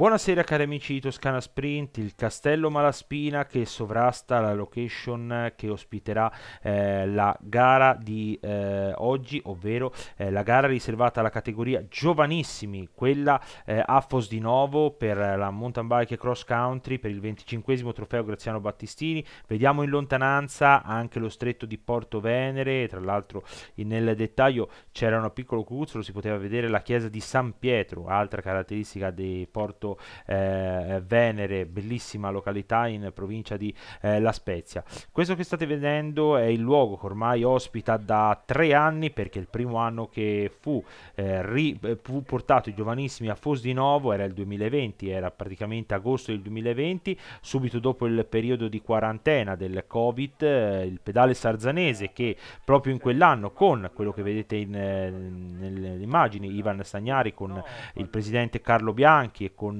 Buonasera cari amici di Toscana Sprint, il Castello Malaspina che sovrasta la location che ospiterà eh, la gara di eh, oggi, ovvero eh, la gara riservata alla categoria giovanissimi, quella eh, a Fos di Novo per la mountain bike cross country per il 25 trofeo Graziano Battistini. Vediamo in lontananza anche lo stretto di Porto Venere, tra l'altro nel dettaglio c'era un piccolo cuzzolo, si poteva vedere la chiesa di San Pietro, altra caratteristica di Porto eh, Venere, bellissima località in provincia di eh, La Spezia. Questo che state vedendo è il luogo che ormai ospita da tre anni perché il primo anno che fu, eh, ri, eh, fu portato i giovanissimi a Fos di Novo era il 2020, era praticamente agosto del 2020, subito dopo il periodo di quarantena del Covid, eh, il pedale sarzanese che proprio in quell'anno con quello che vedete in, eh, nelle immagini Ivan Stagnari con il presidente Carlo Bianchi e con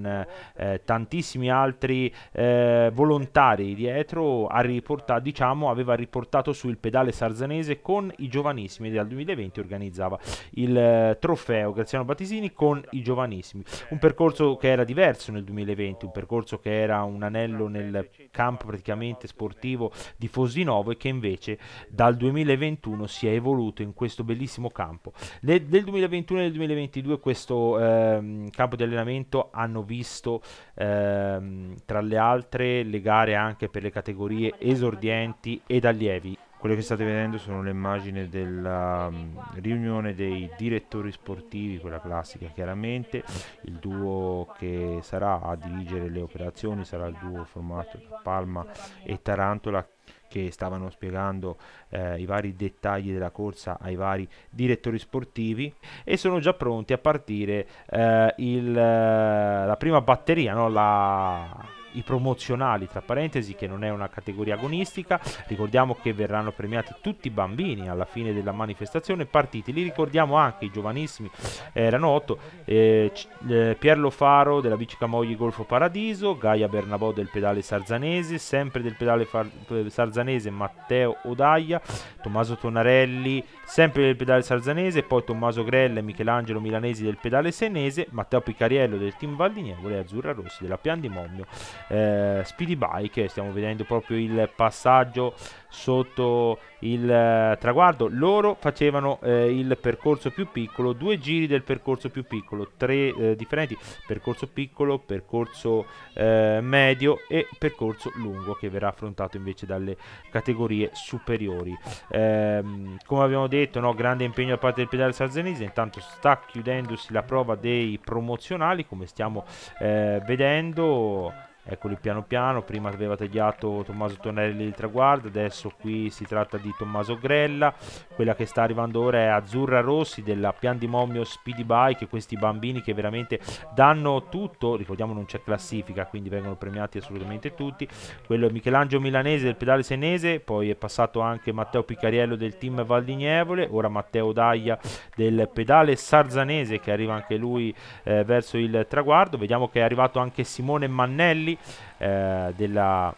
eh, tantissimi altri eh, volontari dietro, ha riportato, diciamo, aveva riportato sul pedale sarzanese con i giovanissimi dal 2020 organizzava il eh, trofeo Graziano Battisini con i giovanissimi. Un percorso che era diverso nel 2020, un percorso che era un anello nel campo praticamente sportivo di Fosdinovo e che invece dal 2021 si è evoluto in questo bellissimo campo. Nel, nel 2021 e nel 2022 questo ehm, campo di allenamento hanno visto ehm, tra le altre le gare anche per le categorie esordienti ed allievi. Quelle che state vedendo sono le immagini della um, riunione dei direttori sportivi, quella classica chiaramente. Il duo che sarà a dirigere le operazioni sarà il duo formato da Palma e Tarantola che stavano spiegando eh, i vari dettagli della corsa ai vari direttori sportivi e sono già pronti a partire eh, il, eh, la prima batteria, no? la, i promozionali, tra parentesi, che non è una categoria agonistica. Ricordiamo che verranno premiati tutti i bambini alla fine della manifestazione partiti. Li ricordiamo anche i giovanissimi, eh, erano otto, eh, eh, Pierlo Faro della bici Camogli Golfo Paradiso, Gaia Bernabò del pedale Sarzanese, sempre del pedale far- eh, Sarzanese Matteo Odaia, Tommaso Tonarelli, sempre del pedale Sarzanese, poi Tommaso Grelle, Michelangelo Milanesi del pedale Senese, Matteo Piccariello del team Valdinievole e Azzurra Rossi della Pian di Mommio eh, Speedy Bike stiamo vedendo proprio il passaggio sotto il eh, traguardo loro facevano eh, il percorso più piccolo due giri del percorso più piccolo tre eh, differenti percorso piccolo percorso eh, medio e percorso lungo che verrà affrontato invece dalle categorie superiori ehm, come abbiamo detto no, grande impegno da parte del pedale sarzenese intanto sta chiudendosi la prova dei promozionali come stiamo eh, vedendo Eccoli piano piano, prima aveva tagliato Tommaso Tonelli il traguardo, adesso qui si tratta di Tommaso Grella, quella che sta arrivando ora è Azzurra Rossi della Pian di Momio Speedy Bike, questi bambini che veramente danno tutto, ricordiamo non c'è classifica quindi vengono premiati assolutamente tutti, quello è Michelangelo Milanese del pedale senese, poi è passato anche Matteo Picariello del team Valdignevole, ora Matteo Daglia del pedale sarzanese che arriva anche lui eh, verso il traguardo, vediamo che è arrivato anche Simone Mannelli eh, della,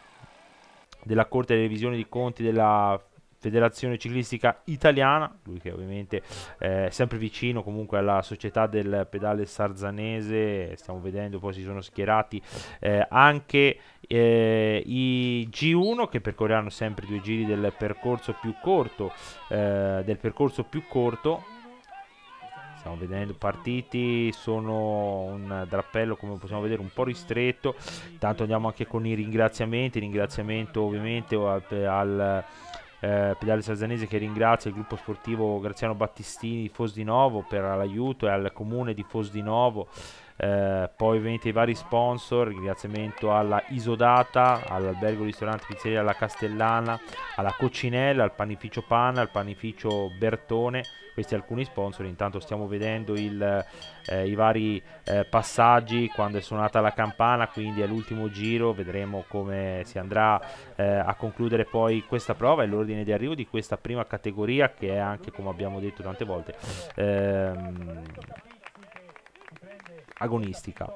della Corte delle Visioni di Conti della Federazione Ciclistica Italiana, lui che ovviamente eh, è sempre vicino comunque alla società del pedale sarzanese, stiamo vedendo poi si sono schierati eh, anche eh, i G1 che percorreranno sempre due giri del percorso più corto, eh, del percorso più corto Stiamo vedendo partiti, sono un drappello come possiamo vedere un po' ristretto. Tanto andiamo anche con i ringraziamenti, ringraziamento ovviamente al, eh, Pedale Sarzanese che ringrazia il gruppo sportivo Graziano Battistini di Fos di Novo per l'aiuto e al comune di Fos di Novo eh, poi ovviamente i vari sponsor, ringraziamento alla Isodata, all'albergo ristorante pizzeria alla Castellana, alla Coccinella, al panificio Panna, al panificio Bertone, questi alcuni sponsor, intanto stiamo vedendo il, eh, i vari eh, passaggi quando è suonata la campana, quindi è l'ultimo giro, vedremo come si andrà eh, a concludere poi questa prova e l'ordine di arrivo di questa prima categoria che è anche come abbiamo detto tante volte ehm, agonistica.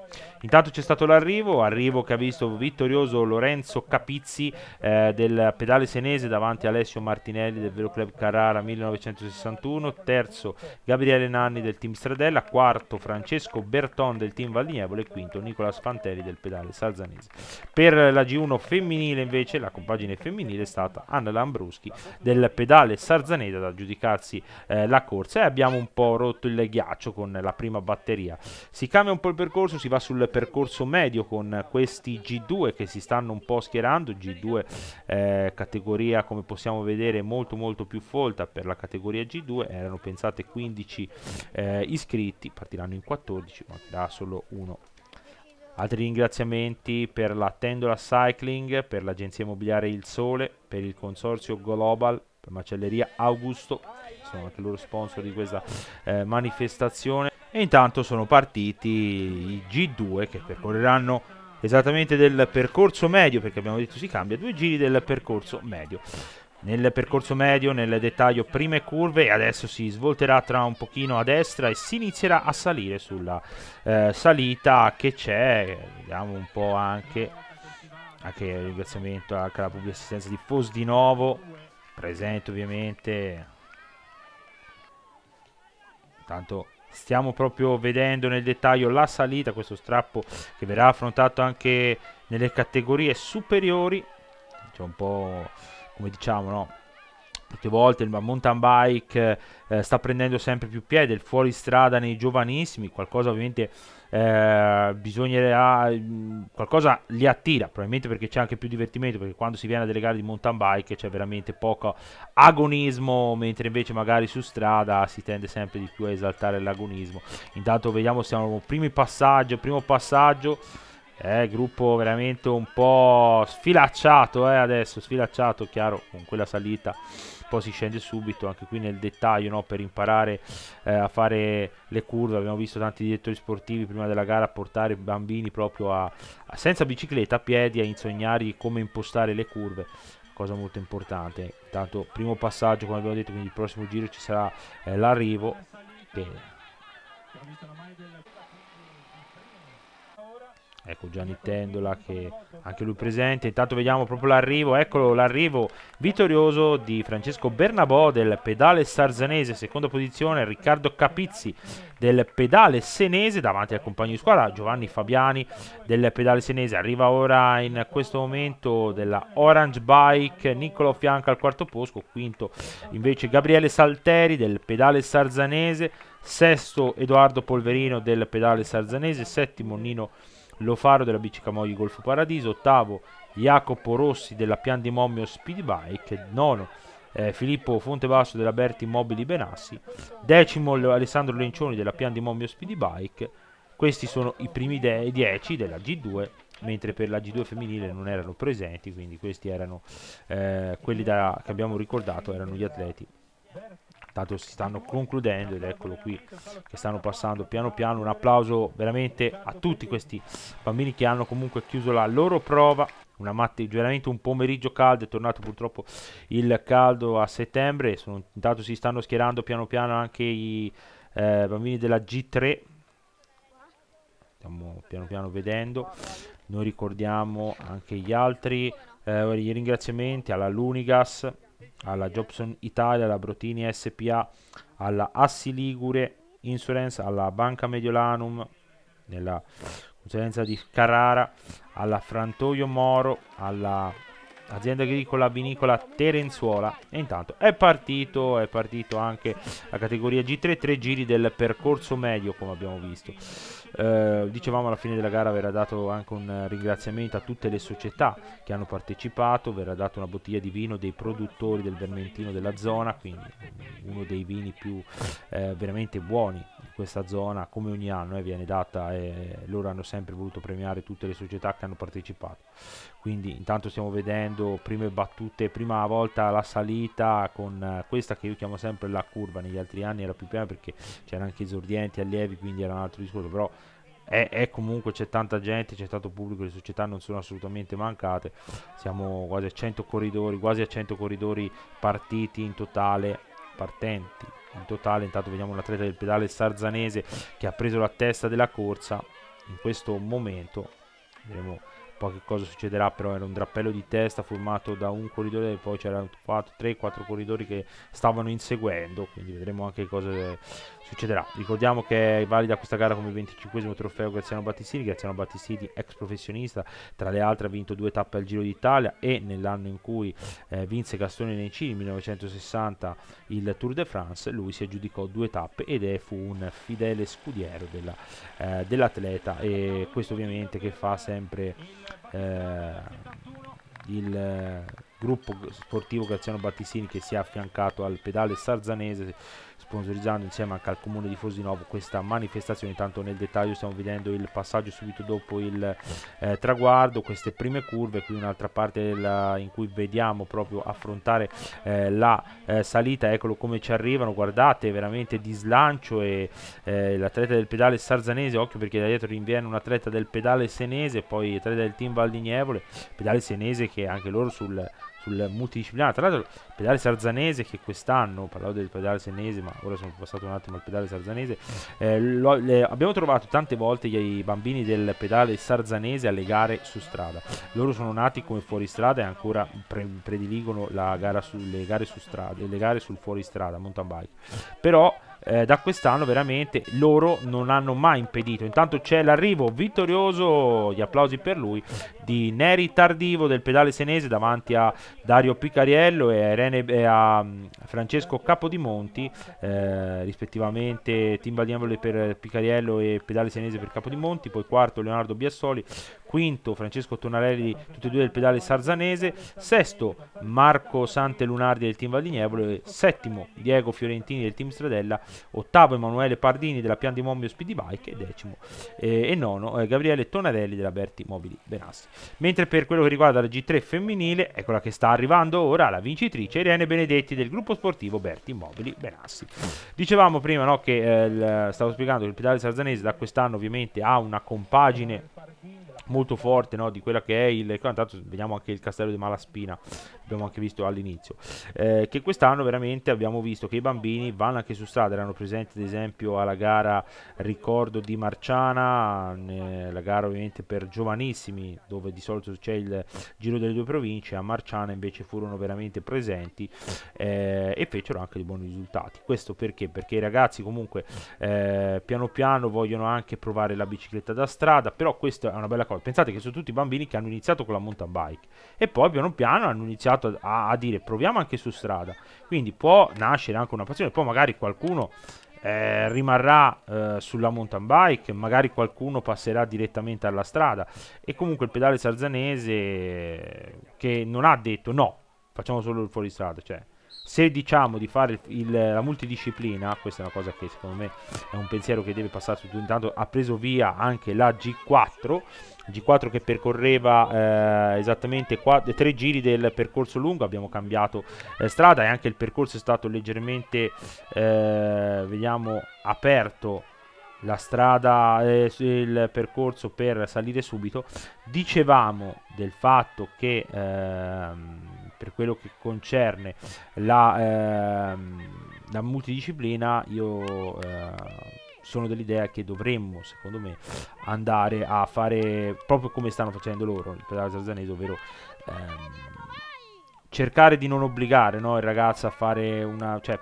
Intanto c'è stato l'arrivo, arrivo che ha visto vittorioso Lorenzo Capizzi eh, del pedale senese davanti a Alessio Martinelli del Velo Club Carrara 1961, terzo Gabriele Nanni del team Stradella, quarto Francesco Berton del team Valdinievole e quinto Nicola Spanteri del pedale salzanese. Per la G1 femminile invece la compagine femminile è stata Anna Lambruschi del pedale sarzanese ad aggiudicarsi eh, la corsa e abbiamo un po' rotto il ghiaccio con la prima batteria. Si cambia cambia un po' il percorso, si va sul percorso medio con questi G2 che si stanno un po' schierando, G2 eh, categoria come possiamo vedere molto molto più folta per la categoria G2, erano pensate 15 eh, iscritti, partiranno in 14, ma mancherà solo uno Altri ringraziamenti per la Tendola Cycling, per l'agenzia immobiliare Il Sole, per il consorzio Global, per Macelleria Augusto, sono anche loro sponsor di questa eh, manifestazione. E intanto sono partiti i G2 che percorreranno esattamente del percorso medio, perché abbiamo detto si cambia due giri del percorso medio. Nel percorso medio, nel dettaglio, prime curve e adesso si svolterà tra un pochino a destra e si inizierà a salire sulla eh, salita che c'è, vediamo un po' anche, anche ringraziamento anche alla pubblica assistenza di Fos di Novo, presente ovviamente, intanto stiamo proprio vedendo nel dettaglio la salita, questo strappo che verrà affrontato anche nelle categorie superiori, c'è un po' come diciamo no? Tutte volte il mountain bike eh, sta prendendo sempre più piede, il fuoristrada nei giovanissimi, qualcosa ovviamente eh, bisognerà, mm, qualcosa li attira, probabilmente perché c'è anche più divertimento, perché quando si viene a delle gare di mountain bike c'è veramente poco agonismo, mentre invece magari su strada si tende sempre di più a esaltare l'agonismo. Intanto vediamo, siamo primi passaggio, primo passaggio. Eh, gruppo veramente un po' sfilacciato eh, adesso, sfilacciato, chiaro, con quella salita poi si scende subito anche qui nel dettaglio no? per imparare eh, a fare le curve abbiamo visto tanti direttori sportivi prima della gara portare bambini proprio a, a, senza bicicletta a piedi a insegnargli come impostare le curve cosa molto importante intanto primo passaggio come abbiamo detto quindi il prossimo giro ci sarà eh, l'arrivo che Ecco Gianni Tendola che anche lui presente. Intanto vediamo proprio l'arrivo. Eccolo l'arrivo vittorioso di Francesco Bernabò del pedale sarzanese Seconda posizione Riccardo Capizzi del pedale senese. Davanti al compagno di squadra Giovanni Fabiani del pedale senese. Arriva ora in questo momento della Orange Bike Niccolo Fianca al quarto posto. Quinto invece Gabriele Salteri del pedale sarzanese Sesto Edoardo Polverino del pedale sarzanese Settimo Nino Fianca Lofaro della bici Camogli Golfo Paradiso, ottavo Jacopo Rossi della Pian di Mommio Speedbike, nono eh, Filippo Fontebasso della Berti Mobili Benassi, decimo Alessandro Lencioni della Pian di Mommio Speedbike. Questi sono i primi 10 de- della G2, mentre per la G2 femminile non erano presenti, quindi questi erano eh, quelli da, che abbiamo ricordato, erano gli atleti tanto si stanno concludendo ed eccolo qui che stanno passando piano piano un applauso veramente a tutti questi bambini che hanno comunque chiuso la loro prova una matte, veramente un pomeriggio caldo, è tornato purtroppo il caldo a settembre, sono, intanto si stanno schierando piano piano anche i eh, bambini della G3, stiamo piano piano vedendo, noi ricordiamo anche gli altri, eh, i ringraziamenti alla Lunigas, alla Jobson Italia, alla Brotini SPA, alla Assi Ligure Insurance, alla Banca Mediolanum, nella consulenza di Carrara, alla Frantoio Moro, alla azienda agricola vinicola Terenzuola e intanto è partito, è partito anche la categoria G3 tre giri del percorso medio come abbiamo visto eh, dicevamo alla fine della gara verrà dato anche un ringraziamento a tutte le società che hanno partecipato, verrà data una bottiglia di vino dei produttori del Vermentino della zona, quindi uno dei vini più eh, veramente buoni di questa zona, come ogni anno eh, viene data e loro hanno sempre voluto premiare tutte le società che hanno partecipato. Quindi intanto stiamo vedendo prime battute, prima volta la salita con eh, questa che io chiamo sempre la curva, negli altri anni era più piana perché c'erano anche esordienti, allievi, quindi era un altro discorso, però è, è comunque c'è tanta gente, c'è tanto pubblico, le società non sono assolutamente mancate, siamo quasi a 100 corridori, quasi a 100 corridori partiti in totale, partenti in totale, intanto vediamo l'atleta del pedale sarzanese che ha preso la testa della corsa in questo momento, vedremo poi che cosa succederà però era un drappello di testa formato da un corridore e poi c'erano 3-4 corridori che stavano inseguendo quindi vedremo anche cosa succederà ricordiamo che è valida questa gara come 25 trofeo Graziano Battistini Graziano Battistini ex professionista tra le altre ha vinto due tappe al Giro d'Italia e nell'anno in cui eh, vinse Gastone Nencini 1960 il Tour de France lui si aggiudicò due tappe ed è, fu un fidele scudiero eh, dell'atleta eh, dell e questo ovviamente che fa sempre eh, il eh, gruppo sportivo Graziano Battistini che si è affiancato al pedale sarzanese sponsorizzando insieme anche al comune di Fosinovo questa manifestazione Intanto nel dettaglio stiamo vedendo il passaggio subito dopo il eh, traguardo queste prime curve qui un'altra parte la, in cui vediamo proprio affrontare eh, la eh, salita eccolo come ci arrivano guardate veramente di slancio e eh, l'atleta del pedale sarzanese occhio perché da dietro rinviene un atleta del pedale senese poi atleta del team Valdignevole pedale senese che anche loro sul sul multidisciplinare. Tra l'altro, il pedale sarzanese che quest'anno, parlavo del pedale senese, ma ora sono passato un attimo al pedale sarzanese. Eh, lo, le, abbiamo trovato tante volte i bambini del pedale sarzanese alle gare su strada. Loro sono nati come fuoristrada e ancora pre, prediligono la gara su, le gare su strada, le gare sul fuoristrada, mountain bike. Però eh, da quest'anno veramente loro non hanno mai impedito. Intanto c'è l'arrivo vittorioso, gli applausi per lui, di Neri Tardivo del pedale senese davanti a Dario Picariello e a, Irene, e a mm, Francesco Capodimonti, eh, rispettivamente Timbalievole per Picariello e pedale senese per Capodimonti, poi quarto Leonardo Biassoli, quinto Francesco Tonarelli, tutti e due del pedale sarzanese, sesto Marco Sante Lunardi del team Valdignevole, settimo Diego Fiorentini del team Stradella ottavo Emanuele Pardini della Pian di Mombio Speedy Bike e decimo eh, e nono eh, Gabriele Tonarelli della Berti Mobili Benassi. Mentre per quello che riguarda la G3 femminile, eccola che sta arrivando ora la vincitrice Irene Benedetti del gruppo sportivo Berti Mobili Benassi. Dicevamo prima no, che eh, stavo spiegando che il pedale sarzanese da quest'anno ovviamente ha una compagine molto forte no? di quella che è il intanto vediamo anche il castello di Malaspina abbiamo anche visto all'inizio eh, che quest'anno veramente abbiamo visto che i bambini vanno anche su strada erano presenti ad esempio alla gara ricordo di Marciana la gara ovviamente per giovanissimi dove di solito c'è il giro delle due province a Marciana invece furono veramente presenti eh, e fecero anche dei buoni risultati questo perché? perché i ragazzi comunque eh, piano piano vogliono anche provare la bicicletta da strada però questa è una bella cosa cosa. Pensate che sono tutti bambini che hanno iniziato con la mountain bike e poi piano piano hanno iniziato a, a dire proviamo anche su strada. Quindi può nascere anche una passione, poi magari qualcuno eh, rimarrà eh, sulla mountain bike, magari qualcuno passerà direttamente alla strada e comunque il pedale sarzanese eh, che non ha detto no, facciamo solo il fuoristrada, cioè se diciamo di fare il, la multidisciplina, questa è una cosa che secondo me è un pensiero che deve passare su tutto, intanto ha preso via anche la G4, G4 che percorreva eh, esattamente tre giri del percorso lungo, abbiamo cambiato eh, strada e anche il percorso è stato leggermente, eh, vediamo, aperto la strada, eh, il percorso per salire subito. Dicevamo del fatto che... Ehm, per quello che concerne la, ehm, la multidisciplina io eh, sono dell'idea che dovremmo secondo me andare a fare proprio come stanno facendo loro il pedale zarzanese ovvero ehm, cercare di non obbligare no, il ragazzo a fare una cioè,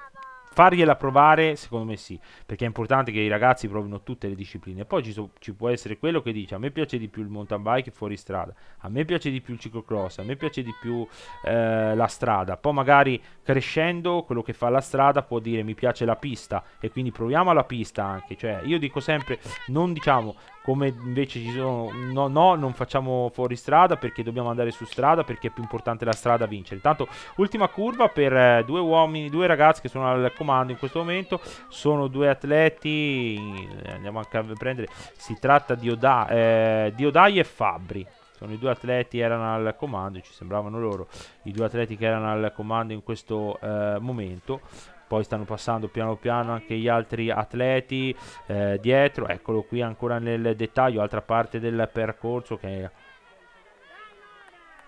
fargliela provare, secondo me sì, perché è importante che i ragazzi provino tutte le discipline. Poi ci, so, ci, può essere quello che dice: A me piace di più il mountain bike fuori strada, a me piace di più il ciclocross, a me piace di più eh, la strada. Poi magari crescendo, quello che fa la strada può dire: Mi piace la pista, e quindi proviamo alla pista anche. Cioè, io dico sempre: Non diciamo come invece ci sono no no non facciamo fuori strada perché dobbiamo andare su strada perché è più importante la strada vincere intanto ultima curva per eh, due uomini due ragazzi che sono al comando in questo momento sono due atleti eh, andiamo anche a prendere si tratta di Oda, eh, Diodai e Fabri sono i due atleti che erano al comando ci sembravano loro i due atleti che erano al comando in questo eh, momento poi stanno passando piano piano anche gli altri atleti eh, dietro, eccolo qui ancora nel dettaglio, altra parte del percorso che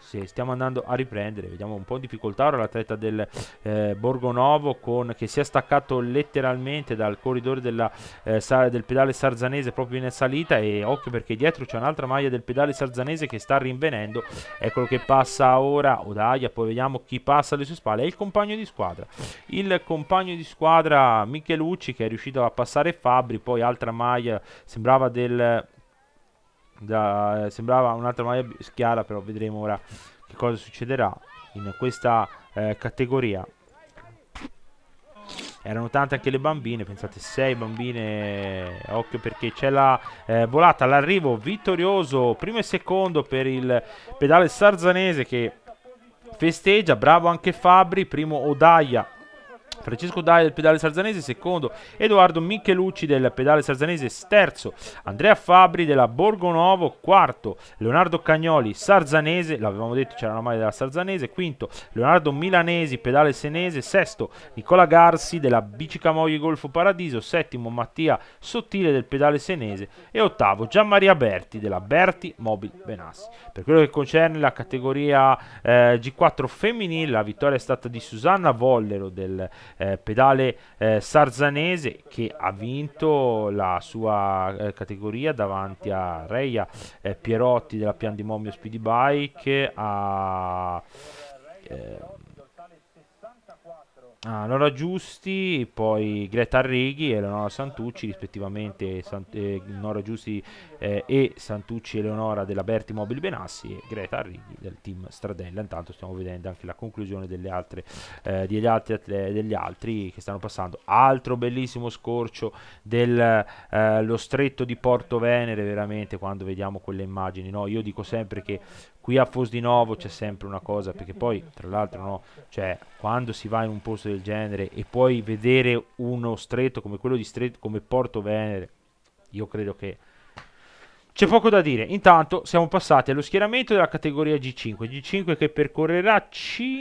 se stiamo andando a riprendere, vediamo un po' di difficoltà ora l'atleta del eh, Borgonovo con, che si è staccato letteralmente dal corridore della, eh, sala, del pedale sarzanese proprio in salita e occhio perché dietro c'è un'altra maglia del pedale sarzanese che sta rinvenendo, eccolo che passa ora Odaia, poi vediamo chi passa alle sue spalle, è il compagno di squadra, il compagno di squadra Michelucci che è riuscito a passare Fabri, poi altra maglia sembrava del da, eh, sembrava un'altra maglia chiara, però vedremo ora che cosa succederà in questa eh, categoria. Erano tante anche le bambine, pensate sei bambine, occhio perché c'è la eh, volata all'arrivo, vittorioso, primo e secondo per il pedale sarzanese che festeggia, bravo anche Fabri, primo Odaia Francesco Dai del pedale sarzanese secondo, Edoardo Michelucci del pedale sarzanese terzo, Andrea Fabri della Borgonovo quarto, Leonardo Cagnoli sarzanese, l'avevamo detto c'era la maglia della sarzanese, quinto, Leonardo Milanesi pedale senese, sesto, Nicola Garsi della Bicicamoglio Golfo Paradiso, settimo Mattia Sottile del pedale senese e ottavo Gianmaria Berti della Berti Mobil Benassi. Per quello che concerne la categoria eh, G4 femminile, la vittoria è stata di Susanna Vollero del eh, pedale eh, sarzanese che ha vinto la sua eh, categoria davanti a Reia eh, Pierotti della Pian di Momio Speedy Bike, a Ah, Nora Giusti, poi Greta Righi e Eleonora Santucci, rispettivamente Sant- eh, Nora Giusti eh, e Santucci e Eleonora della Berti Mobili Benassi e Greta Righi del team Stradella. Intanto stiamo vedendo anche la conclusione delle altre, eh, degli, altri atle- degli, altri che stanno passando. Altro bellissimo scorcio dello eh, stretto di Porto Venere, veramente quando vediamo quelle immagini. No? Io dico sempre che Qui a di Fosdinovo c'è sempre una cosa, perché poi, tra l'altro, no, cioè, quando si va in un posto del genere e puoi vedere uno stretto come quello di stretto, come Porto Venere, io credo che c'è poco da dire, intanto siamo passati allo schieramento della categoria G5, G5 che percorrerà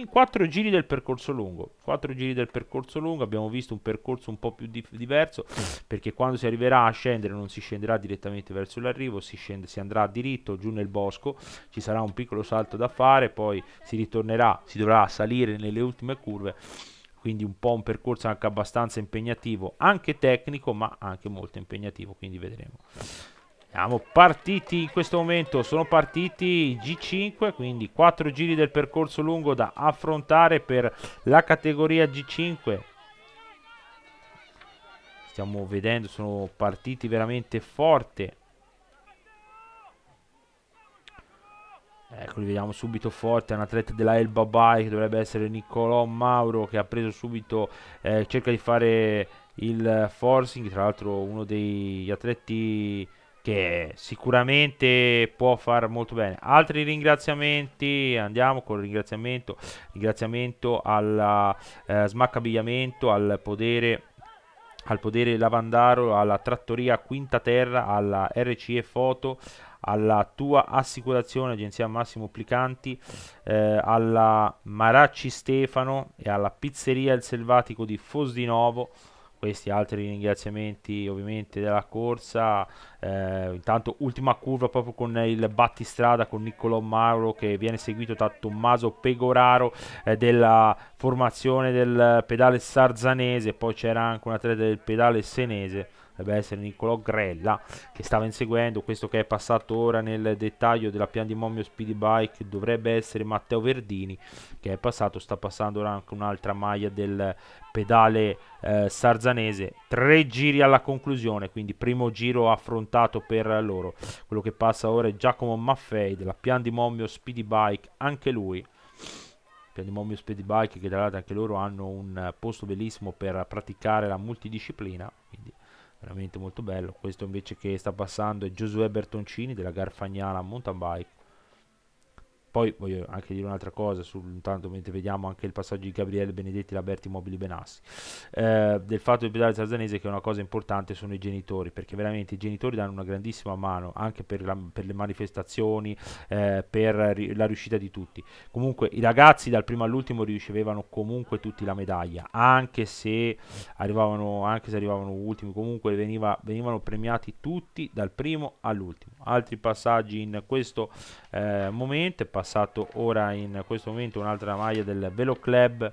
4 giri del percorso lungo, 4 giri del percorso lungo, abbiamo visto un percorso un po' più di diverso perché quando si arriverà a scendere non si scenderà direttamente verso l'arrivo, si, scende, si andrà diritto giù nel bosco, ci sarà un piccolo salto da fare, poi si ritornerà, si dovrà salire nelle ultime curve quindi un po' un percorso anche abbastanza impegnativo, anche tecnico, ma anche molto impegnativo, quindi vedremo. Siamo partiti in questo momento, sono partiti G5, quindi 4 giri del percorso lungo da affrontare per la categoria G5. Stiamo vedendo, sono partiti veramente forte. Eccoli, vediamo subito forte, è un atleta della Elba Bay che dovrebbe essere Niccolò Mauro che ha preso subito, eh, cerca di fare il forcing, tra l'altro uno degli atleti che sicuramente può far molto bene. Altri ringraziamenti, andiamo con il ringraziamento, ringraziamento al eh, smaccabbigliamento, al podere al podere Lavandaro, alla trattoria Quinta Terra, alla RCE Foto, alla tua assicurazione, agenzia Massimo Plicanti, eh, alla Maracci Stefano e alla pizzeria Il Selvatico di Fosdinovo questi altri ringraziamenti ovviamente della corsa eh, intanto ultima curva proprio con il battistrada con Niccolò Mauro che viene seguito da Tommaso Pegoraro eh, della formazione del pedale sarzanese poi c'era anche un atleta del pedale senese dovrebbe essere Niccolò Grella che stava inseguendo, questo che è passato ora nel dettaglio della pian di Momio Speedbike dovrebbe essere Matteo Verdini che è passato, sta passando ora anche un'altra maglia del pedale eh, sarzanese, tre giri alla conclusione, quindi primo giro affrontato per loro, quello che passa ora è Giacomo Maffei della pian di Momio Speedbike anche lui di Momio Speedbike che tra l'altro anche loro hanno un posto bellissimo per praticare la multidisciplina quindi veramente molto bello questo invece che sta passando è Giosuè Bertoncini della Garfagnana Mountain Bike poi voglio anche dire un'altra cosa, sul, intanto mentre vediamo anche il passaggio di Gabriele Benedetti, Laberti, Mobili, Benassi, eh, del fatto di pedale Zarzanese che è una cosa importante sono i genitori, perché veramente i genitori danno una grandissima mano anche per, la, per le manifestazioni, eh, per ri- la riuscita di tutti. Comunque i ragazzi dal primo all'ultimo ricevevano comunque tutti la medaglia, anche se arrivavano, anche se arrivavano ultimi, comunque veniva, venivano premiati tutti dal primo all'ultimo. Altri passaggi in questo eh, momento passato ora in questo momento un'altra maglia del Velo Club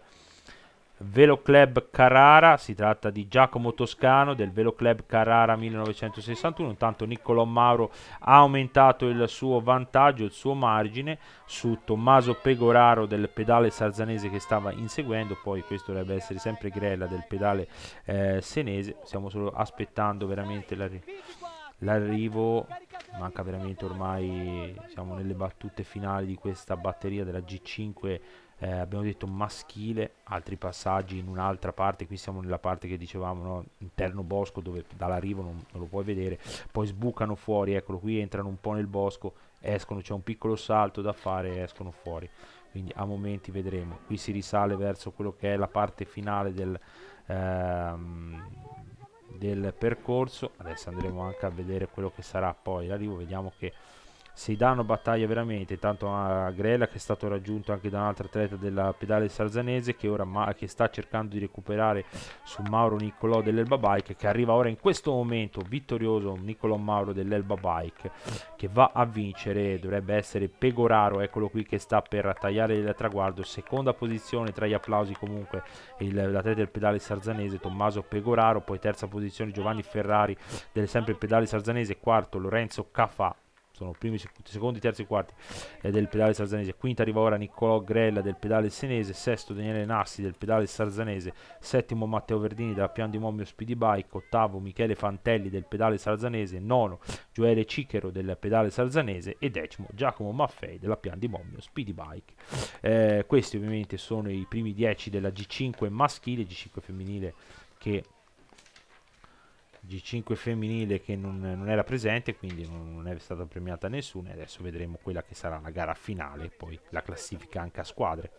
Velo Club Carrara, si tratta di Giacomo Toscano del Velo Club Carrara 1961, intanto Niccolò Mauro ha aumentato il suo vantaggio, il suo margine su Tommaso Pegoraro del pedale sarzanese che stava inseguendo, poi questo dovrebbe essere sempre Grella del pedale eh, senese, stiamo solo aspettando veramente la... Ri- l'arrivo manca veramente ormai siamo nelle battute finali di questa batteria della G5 eh, abbiamo detto maschile altri passaggi in un'altra parte qui siamo nella parte che dicevamo no? interno bosco dove dall'arrivo non, non, lo puoi vedere poi sbucano fuori eccolo qui entrano un po' nel bosco escono c'è un piccolo salto da fare escono fuori quindi a momenti vedremo qui si risale verso quello che è la parte finale del ehm, del percorso adesso andremo anche a vedere quello che sarà poi l'arrivo vediamo che si danno battaglia veramente tanto a Grella che è stato raggiunto anche da un altro atleta della pedale sarzanese che ora che sta cercando di recuperare su Mauro Niccolò dell'Elba Bike che arriva ora in questo momento vittorioso Niccolò Mauro dell'Elba Bike che va a vincere dovrebbe essere Pegoraro eccolo qui che sta per tagliare il traguardo seconda posizione tra gli applausi comunque il, l'atleta del pedale sarzanese Tommaso Pegoraro poi terza posizione Giovanni Ferrari del sempre pedale sarzanese quarto Lorenzo Cafà sono primi, secondi, terzi e quarti eh, del pedale sarzanese. Quinta arriva ora Niccolò Grella del pedale senese, sesto Daniele Nassi del pedale sarzanese, settimo Matteo Verdini della Pian di Momio Speedy Bike, ottavo Michele Fantelli del pedale sarzanese, nono Gioele Cicchero del pedale sarzanese e decimo Giacomo Maffei della Pian di Momio Speedy Bike. Eh, questi ovviamente sono i primi 10 della G5 maschile, G5 femminile che G5 femminile che non, non, era presente, quindi non è stata premiata nessuna. Adesso vedremo quella che sarà la gara finale, poi la classifica anche a squadre.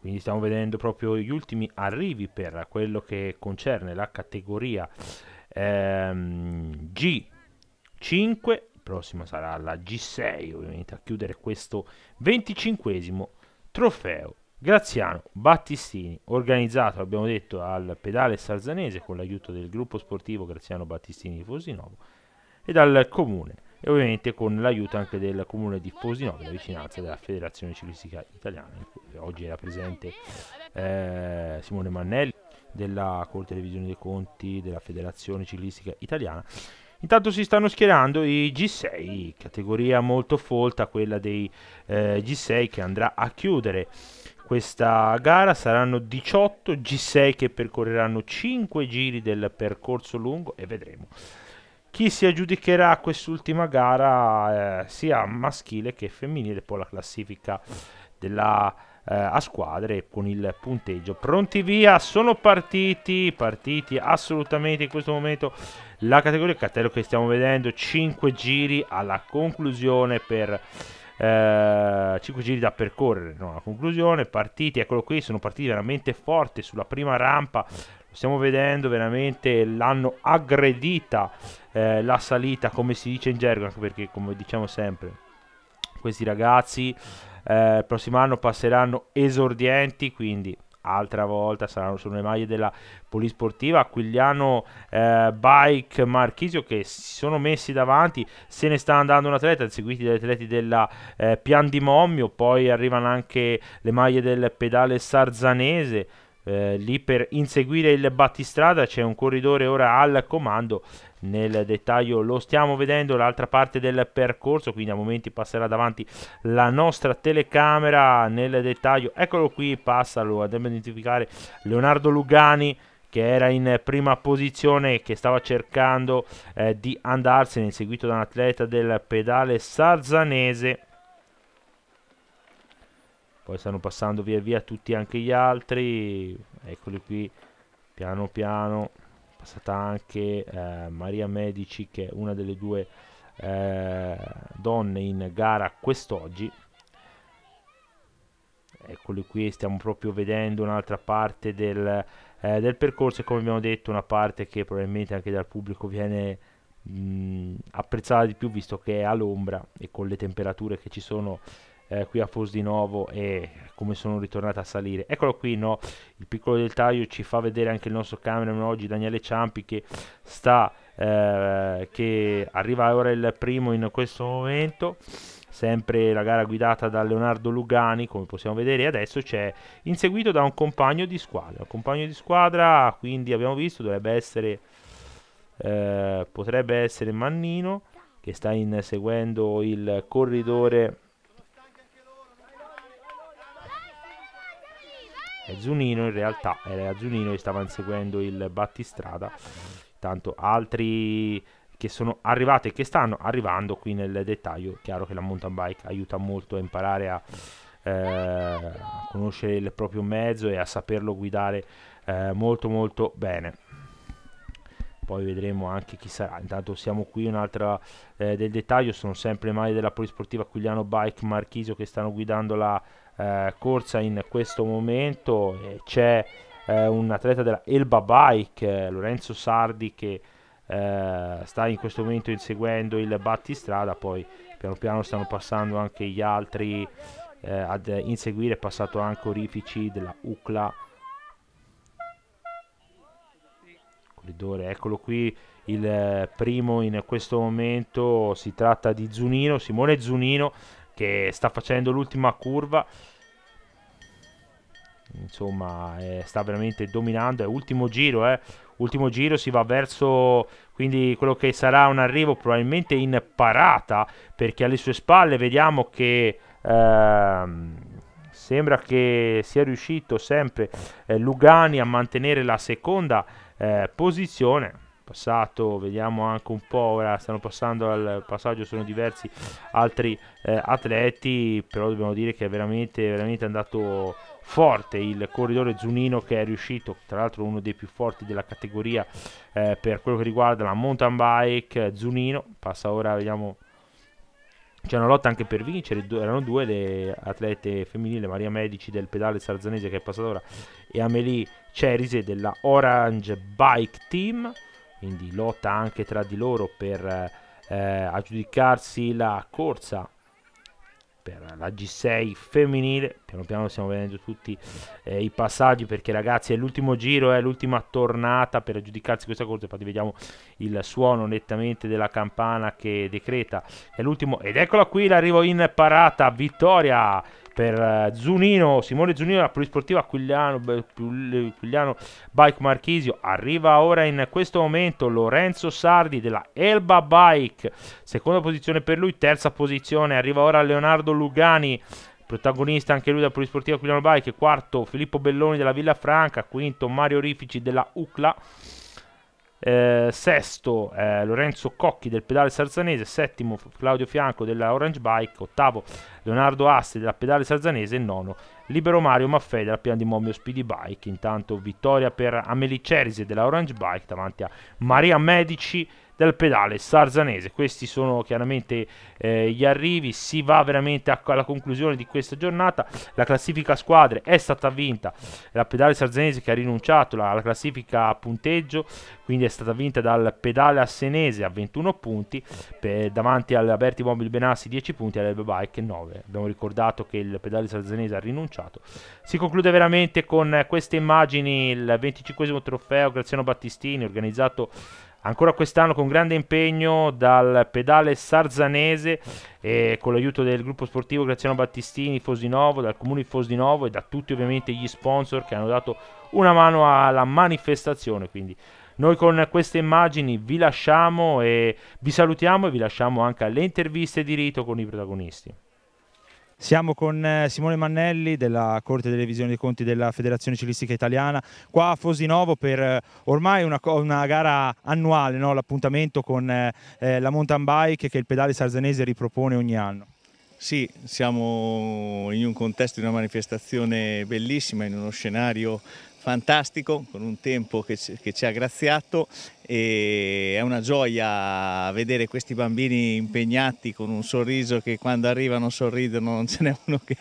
Quindi stiamo vedendo proprio gli ultimi arrivi per quello che concerne la categoria ehm, G5. Prossima sarà la G6, ovviamente, a chiudere questo 25 esimo trofeo Graziano Battistini, organizzato, abbiamo detto, al pedale sarzanese con l'aiuto del gruppo sportivo Graziano Battistini di Fosinovo e dal comune e ovviamente con l'aiuto anche del comune di Fosinovo, la vicinanza della Federazione Ciclistica Italiana, oggi era presente eh, Simone Mannelli della Corte Revisione dei Conti della Federazione Ciclistica Italiana. Intanto si stanno schierando i G6, categoria molto folta, quella dei eh, G6 che andrà a chiudere questa gara saranno 18 G6 che percorreranno 5 giri del percorso lungo e vedremo chi si aggiudicherà quest'ultima gara eh, sia maschile che femminile poi la classifica della, eh, a squadre con il punteggio pronti via sono partiti partiti assolutamente in questo momento la categoria il cartello che stiamo vedendo 5 giri alla conclusione per 5 eh, giri da percorrere, no, la conclusione, partiti, eccolo qui, sono partiti veramente forti sulla prima rampa, stiamo vedendo veramente, l'hanno aggredita eh, la salita, come si dice in gergo, anche perché come diciamo sempre, questi ragazzi eh, il prossimo anno passeranno esordienti, quindi altra volta saranno sulle maglie della Polisportiva Aquiliano eh, Bike Marchisio che si sono messi davanti se ne sta andando un atleta seguiti dagli atleti della eh, Pian di Mommio poi arrivano anche le maglie del pedale sarzanese eh, lì per inseguire il battistrada c'è un corridore ora al comando nel dettaglio lo stiamo vedendo l'altra parte del percorso quindi a momenti passerà davanti la nostra telecamera nel dettaglio eccolo qui passalo ad identificare Leonardo Lugani che era in prima posizione che stava cercando eh, di andarsene seguito da un atleta del pedale sarzanese poi stanno passando via via tutti anche gli altri eccoli qui piano piano stata anche eh, Maria Medici che è una delle due eh, donne in gara quest'oggi eccole qui stiamo proprio vedendo un'altra parte del, eh, del, percorso e come abbiamo detto una parte che probabilmente anche dal pubblico viene mh, apprezzata di più visto che è all'ombra e con le temperature che ci sono eh, qui a di nuovo e come sono ritornato a salire. Eccolo qui, no? il piccolo dettaglio ci fa vedere anche il nostro cameraman oggi, Daniele Ciampi, che sta eh, che arriva ora il primo in questo momento sempre la gara guidata da Leonardo Lugani, come possiamo vedere adesso c'è inseguito da un compagno di squadra. Un compagno di squadra, quindi abbiamo visto, dovrebbe essere eh, potrebbe essere Mannino che sta inseguendo il corridore è Zunino in realtà era Zunino che stava inseguendo il battistrada tanto altri che sono arrivati e che stanno arrivando qui nel dettaglio chiaro che la mountain bike aiuta molto a imparare a, eh, a conoscere il proprio mezzo e a saperlo guidare eh, molto molto bene poi vedremo anche chi sarà. Intanto siamo qui, un'altra eh, del dettaglio, sono sempre mani della polisportiva Quigliano Bike Marchisio che stanno guidando la eh, corsa in questo momento. E c'è eh, un atleta della Elba Bike, eh, Lorenzo Sardi, che eh, sta in questo momento inseguendo il battistrada, poi piano piano stanno passando anche gli altri eh, ad inseguire, è passato anche Orifici della UCLA. Corridore, eccolo qui il eh, primo in questo momento, si tratta di Zunino, Simone Zunino che sta facendo l'ultima curva. Insomma, eh, sta veramente dominando, è ultimo giro, eh. Ultimo giro si va verso quindi quello che sarà un arrivo probabilmente in parata perché alle sue spalle vediamo che ehm, sembra che sia riuscito sempre eh, Lugani a mantenere la seconda eh, posizione passato, vediamo anche un po', ora stanno passando al passaggio, sono diversi altri eh, atleti, però dobbiamo dire che è veramente, veramente andato forte il corridore Zunino che è riuscito, tra l'altro uno dei più forti della categoria eh, per quello che riguarda la mountain bike, eh, Zunino, passa ora, vediamo, c'è una lotta anche per vincere, erano due le atlete femminili, Maria Medici del pedale sarzanese che è passata ora e Amelie Cerise della Orange Bike Team, quindi lotta anche tra di loro per eh, aggiudicarsi la corsa per la G6 femminile. Piano piano stiamo vedendo tutti eh, i passaggi perché ragazzi è l'ultimo giro, è eh, l'ultima tornata per aggiudicarsi questa corsa. Infatti vediamo il suono nettamente della campana che decreta. È l'ultimo ed eccola qui l'arrivo in parata, vittoria per eh, Zunino, Simone Zunino della Polisportiva Quigliano, Quigliano Bike Marchisio. Arriva ora in questo momento Lorenzo Sardi della Elba Bike, seconda posizione per lui, terza posizione. Arriva ora Leonardo Lugani protagonista anche lui della Polisportiva Quigliano Bike, quarto Filippo Belloni della Villa Franca, quinto Mario Rifici della UCLA eh, sesto eh, Lorenzo Cocchi del pedale sarzanese, settimo Claudio Fianco della Orange Bike, ottavo Leonardo Asti della pedale sarzanese e nono libero Mario Maffei della piana di Momio Speedy Bike. Intanto vittoria per Amelie Cerisi della Orange Bike davanti a Maria Medici del pedale sarzanese. Questi sono chiaramente eh, gli arrivi, si va veramente a, alla conclusione di questa giornata. La classifica squadre è stata vinta la pedale sarzanese che ha rinunciato alla classifica a punteggio, quindi è stata vinta dal pedale assenese a 21 punti, per, davanti all'Aberti Mobile Benassi 10 punti e Bike 9. Abbiamo ricordato che il pedale sarzanese ha rinunciato. Si conclude veramente con queste immagini il 25 trofeo Graziano Battistini organizzato ancora quest'anno con grande impegno dal pedale sarzanese e eh, eh, con l'aiuto del gruppo sportivo Graziano Battistini Fosinovo, dal comune di Fosinovo e da tutti ovviamente gli sponsor che hanno dato una mano alla manifestazione. Quindi noi con queste immagini vi lasciamo e vi salutiamo e vi lasciamo anche alle interviste di rito con i protagonisti. Siamo con eh, Simone Mannelli della Corte delle Visioni dei Conti della Federazione Cilistica Italiana, qua a Fosinovo per eh, ormai una, una gara annuale, no? l'appuntamento con eh, eh, la mountain bike che il pedale sarzenese ripropone ogni anno. Sì, siamo in un contesto di una manifestazione bellissima, in uno scenario fantastico, con un tempo che, che ci ha graziato e è una gioia vedere questi bambini impegnati con un sorriso che quando arrivano sorridono, non ce n'è uno che,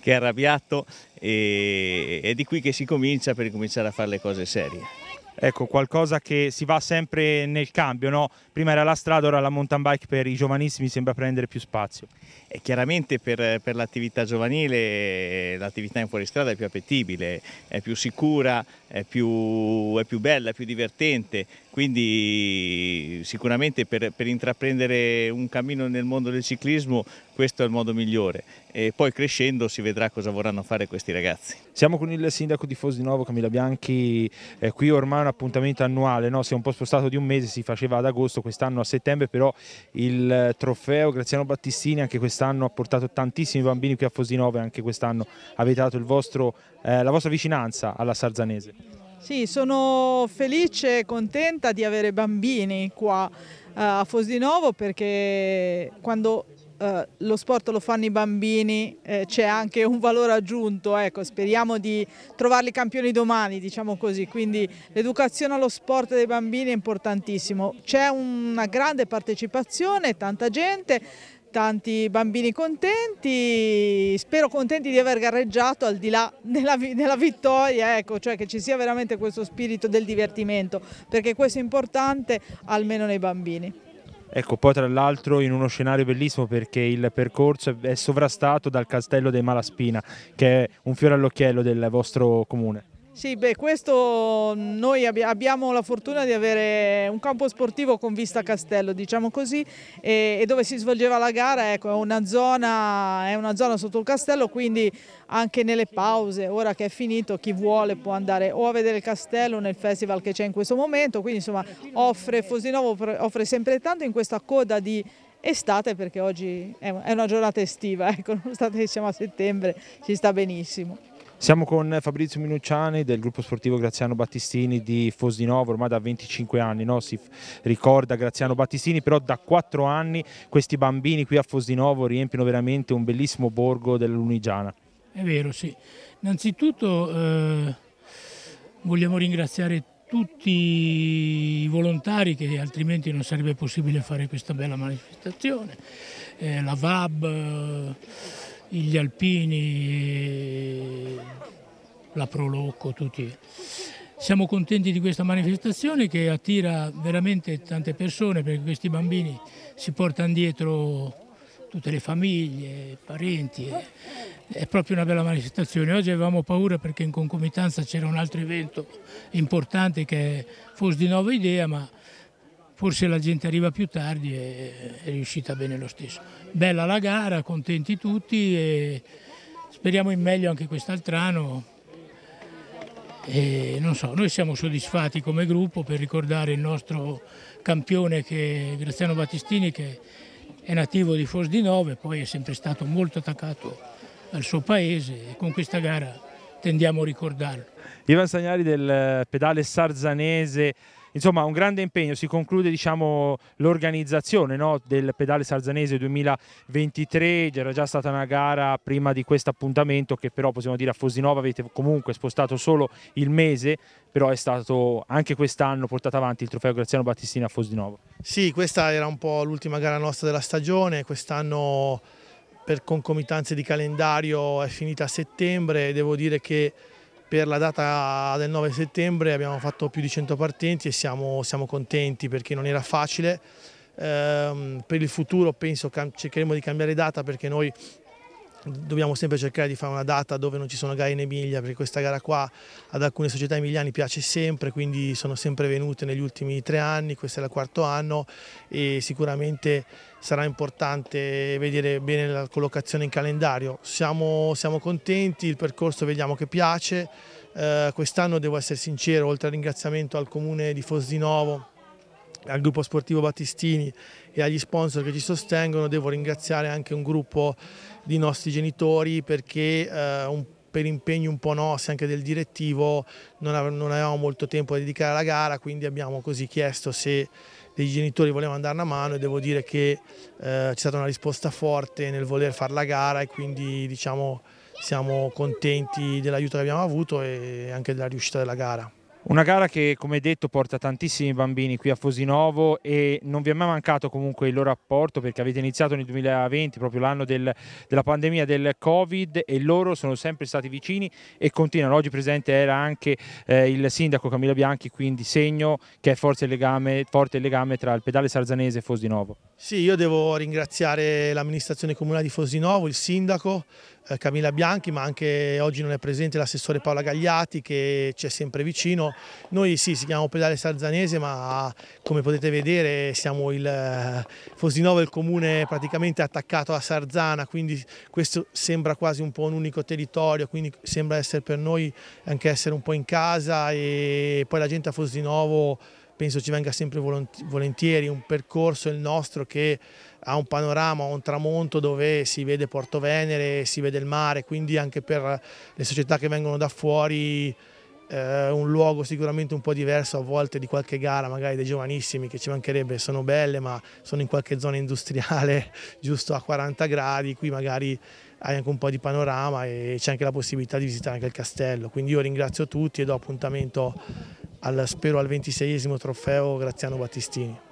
che è arrabbiato e è di qui che si comincia per cominciare a fare le cose serie ecco, qualcosa che si va sempre nel cambio, no? prima era la strada, ora la mountain bike per i giovanissimi sembra prendere più spazio. E chiaramente per, per l'attività giovanile l'attività in fuoristrada è più appetibile, è più sicura, è più, è più bella, è più divertente, quindi sicuramente per, per, intraprendere un cammino nel mondo del ciclismo questo è il modo migliore e poi crescendo si vedrà cosa vorranno fare questi ragazzi. Siamo con il sindaco di Fosdinovo Camilla Bianchi, eh, qui ormai è un appuntamento annuale, no? si è un po' spostato di un mese, si faceva ad agosto, quest'anno a settembre però il eh, trofeo Graziano Battistini anche quest'anno ha portato tantissimi bambini qui a Fosdinovo e anche quest'anno avete dato vostro, eh, la vostra vicinanza alla Sarzanese. Sì, sono felice e contenta di avere bambini qua eh, a Fosdinovo perché quando eh, lo sport lo fanno i bambini eh, c'è anche un valore aggiunto, ecco, speriamo di trovarli campioni domani, diciamo così, quindi l'educazione allo sport dei bambini è importantissimo, c'è una grande partecipazione, tanta gente, tanti bambini contenti, spero contenti di aver gareggiato al di là della, della vittoria, ecco, cioè che ci sia veramente questo spirito del divertimento, perché questo è importante almeno nei bambini. Ecco, poi tra l'altro in uno scenario bellissimo perché il percorso è sovrastato dal castello dei Malaspina, che è un fiore all'occhiello del vostro comune. Sì, beh, questo noi abbiamo la fortuna di avere un campo sportivo con vista a castello, diciamo così, e, dove si svolgeva la gara ecco, è, una zona, è una zona sotto il castello, quindi anche nelle pause, ora che è finito, chi vuole può andare o a vedere il castello nel festival che c'è in questo momento, quindi insomma offre, Fosinovo offre sempre tanto in questa coda di estate perché oggi è una giornata estiva, ecco, nonostante siamo a settembre, ci sta benissimo. Siamo con Fabrizio Minucciani del gruppo sportivo Graziano Battistini di Fosdinovo, ormai da 25 anni, no? si ricorda Graziano Battistini, però da 4 anni questi bambini qui a Fosdinovo riempiono veramente un bellissimo borgo della Lunigiana. È vero, sì. Innanzitutto eh, vogliamo ringraziare tutti i volontari che altrimenti non sarebbe possibile fare questa bella manifestazione, eh, la VAB... Eh, gli alpini, eh, la Proloco, tutti. Siamo contenti di questa manifestazione che attira veramente tante persone perché questi bambini si portano dietro tutte le famiglie, i parenti, è proprio una bella manifestazione. Oggi avevamo paura perché in concomitanza c'era un altro evento importante che è Fos di Nuova Idea, ma forse la gente arriva più tardi e è riuscita bene lo stesso. Bella la gara, contenti tutti e speriamo in meglio anche quest'altrano. E non so, noi siamo soddisfatti come gruppo per ricordare il nostro campione che, Graziano Battistini che è nativo di Fos di Nove, poi è sempre stato molto attaccato al suo paese e con questa gara tendiamo a ricordarlo. Ivan Sagnari del eh, pedale sarzanese insomma un grande impegno, si conclude diciamo, l'organizzazione no, del pedale sarzanese 2023, c'era già stata una gara prima di questo appuntamento che però possiamo dire a Fosinova avete comunque spostato solo il mese, però è stato anche quest'anno portato avanti il trofeo Graziano Battistini a Fosinova. Sì, questa era un po' l'ultima gara nostra della stagione, quest'anno per concomitanze di calendario è finita a settembre, devo dire che per la data del 9 settembre abbiamo fatto più di 100 partenti e siamo, siamo contenti perché non era facile. Eh, per il futuro penso cercheremo di cambiare data perché noi dobbiamo sempre cercare di fare una data dove non ci sono gare in Emilia perché questa gara qua ad alcune società emiliane piace sempre quindi sono sempre venute negli ultimi tre anni questo è il quarto anno e sicuramente sarà importante vedere bene la collocazione in calendario siamo, siamo contenti il percorso vediamo che piace eh, quest'anno devo essere sincero oltre al ringraziamento al comune di Fosdinovo al gruppo sportivo Battistini e agli sponsor che ci sostengono, devo ringraziare anche un gruppo di nostri genitori perché eh, un, per impegni un po' nostri, anche del direttivo, non, ave non, avevamo molto tempo da dedicare alla gara, quindi abbiamo così chiesto se dei genitori volevano dare una mano e devo dire che eh, c'è stata una risposta forte nel voler fare la gara e quindi diciamo siamo contenti dell'aiuto che abbiamo avuto e anche della riuscita della gara. Una gara che, come detto, porta tantissimi bambini qui a Fosinovo e non vi è mai mancato comunque il loro apporto perché avete iniziato nel 2020, proprio l'anno del, della pandemia del Covid e loro sono sempre stati vicini e continuano. Oggi presente era anche eh, il sindaco Camillo Bianchi, quindi segno che è forte il legame, forte il legame tra il pedale sarzanese e Fosinovo. Sì, io devo ringraziare l'amministrazione comunale di Fosinovo, il sindaco, eh, Camilla Bianchi, ma anche oggi non è presente l'assessore Paola Gagliati che ci è sempre vicino. Noi sì, si chiama Pedale Sarzanese, ma come potete vedere siamo il eh, Fosinovo è il comune praticamente attaccato a Sarzana, quindi questo sembra quasi un po' un unico territorio, quindi sembra essere per noi anche essere un po' in casa e poi la gente a Fosinovo penso ci venga sempre volentieri, un percorso il nostro che ha un panorama, un tramonto dove si vede Porto Venere, si vede il mare, quindi anche per le società che vengono da fuori eh, un luogo sicuramente un po' diverso a volte di qualche gara, magari dei giovanissimi che ci mancherebbe, sono belle ma sono in qualche zona industriale giusto a 40 gradi, qui magari hai anche un po' di panorama e c'è anche la possibilità di visitare anche il castello, quindi io ringrazio tutti e do appuntamento al, spero al 26 esimo trofeo Graziano Battistini.